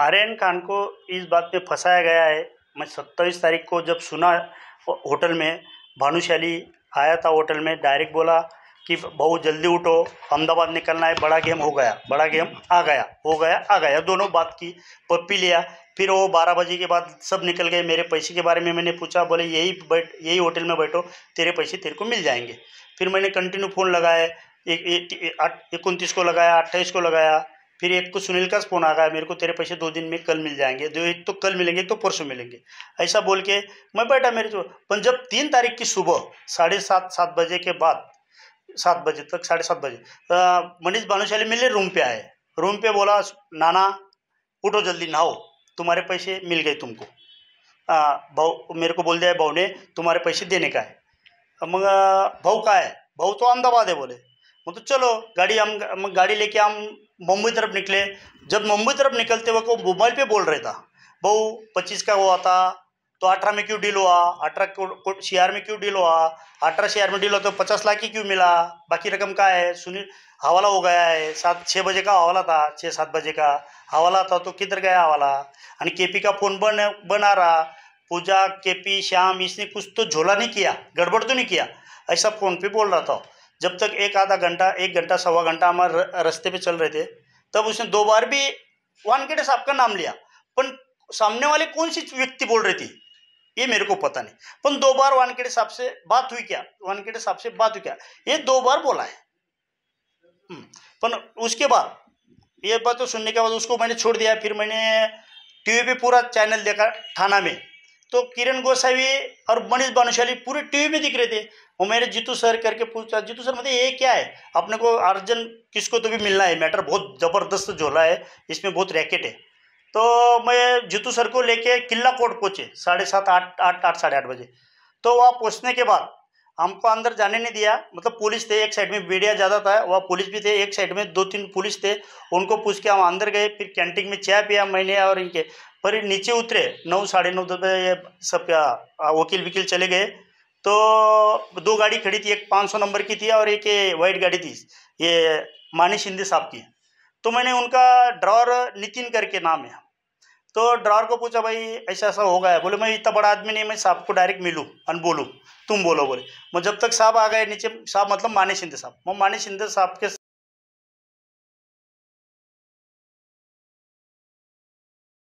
आर्यन खान को इस बात पे फंसाया गया है मैं सत्ताईस तारीख को जब सुना होटल में भानुशाली आया था होटल में डायरेक्ट बोला कि बहुत जल्दी उठो अहमदाबाद निकलना है बड़ा गेम हो गया बड़ा गेम आ गया हो गया आ गया दोनों बात की पप्पी लिया फिर वो बारह बजे के बाद सब निकल गए मेरे पैसे के बारे में मैंने पूछा बोले यही बैठ यही होटल में बैठो तेरे पैसे तेरे को मिल जाएंगे फिर मैंने कंटिन्यू फ़ोन लगाए एक उनतीस को लगाया अट्ठाईस को लगाया फिर एक को सुनील का फ़ोन आ गया मेरे को तेरे पैसे दो दिन में कल मिल जाएंगे दो एक तो कल मिलेंगे एक तो परसों मिलेंगे ऐसा बोल के मैं बैठा मेरे जो पर जब तीन तारीख की सुबह साढ़े सात सात बजे के बाद सात बजे तक साढ़े सात बजे मनीष भानुशाली मिले रूम पे आए रूम पे बोला नाना उठो जल्दी नहाओ तुम्हारे पैसे मिल गए तुमको भाऊ मेरे को बोल दिया भाऊ ने तुम्हारे पैसे देने का है मग भाऊ का है भाऊ तो अहमदाबाद है बोले तो चलो गाड़ी हम गाड़ी लेके हम मुंबई तरफ निकले जब मुंबई तरफ निकलते वक्त वो मोबाइल पे बोल रहे था बहू पच्चीस का हुआ था तो अठारह में क्यों डील हुआ अठारह शेयर में क्यों डील हुआ अठारह शेयर में डील हुआ तो पचास लाख ही क्यों मिला बाकी रकम का है सुनील हवाला हो गया है सात छः बजे का हवाला था छः सात बजे का हवाला था तो किधर गया हवाला यानी के पी का फ़ोन बन बना रहा पूजा के पी श्याम इसने कुछ तो झोला नहीं किया गड़बड़ तो नहीं किया ऐसा फ़ोन पे बोल रहा था जब तक एक आधा घंटा एक घंटा सवा घंटा हमारे रास्ते पे चल रहे थे तब उसने दो बार भी वानखेड़े साहब का नाम लिया पर सामने वाले कौन सी व्यक्ति बोल रही थी ये मेरे को पता नहीं पन दो बार वानखेड़े साहब से बात हुई क्या वानखेड़े साहब से बात हुई क्या ये दो बार बोला है हम्म, पर उसके बाद ये बात तो सुनने के बाद उसको मैंने छोड़ दिया फिर मैंने टीवी पे पूरा चैनल देखा थाना में तो किरण गोसावी और मनीष भानुशाली पूरे टीवी में दिख रहे थे वो मैंने जीतू सर करके पूछा जीतू सर मतलब ये क्या है अपने को अर्जन किसको तो भी मिलना है मैटर बहुत ज़बरदस्त झोला है इसमें बहुत रैकेट है तो मैं जीतू सर को लेके किला कोट पहुँचे साढ़े सात आठ आठ आठ साढ़े आठ बजे तो वहाँ पहुँचने के बाद हमको अंदर जाने नहीं दिया मतलब पुलिस थे एक साइड में मीडिया ज़्यादा था वहाँ पुलिस भी थे एक साइड में दो तीन पुलिस थे उनको पूछ के हम अंदर गए फिर कैंटीन में चाय पिया मैंने और इनके पर नीचे उतरे नौ साढ़े नौ बजे सब वकील वकील चले गए तो दो गाड़ी खड़ी थी एक पाँच सौ नंबर की थी और एक वाइट गाड़ी थी ये मानी शिंदे साहब की तो मैंने उनका ड्रावर नितिन करके नाम है तो ड्रावर को पूछा भाई ऐसा ऐसा हो है बोले मैं इतना बड़ा आदमी नहीं मैं साहब को डायरेक्ट मिलूँ अन बोलूँ तुम बोलो बोले मैं जब तक साहब आ गए नीचे साहब मतलब माने शिंदे साहब मैं माने शिंदे साहब के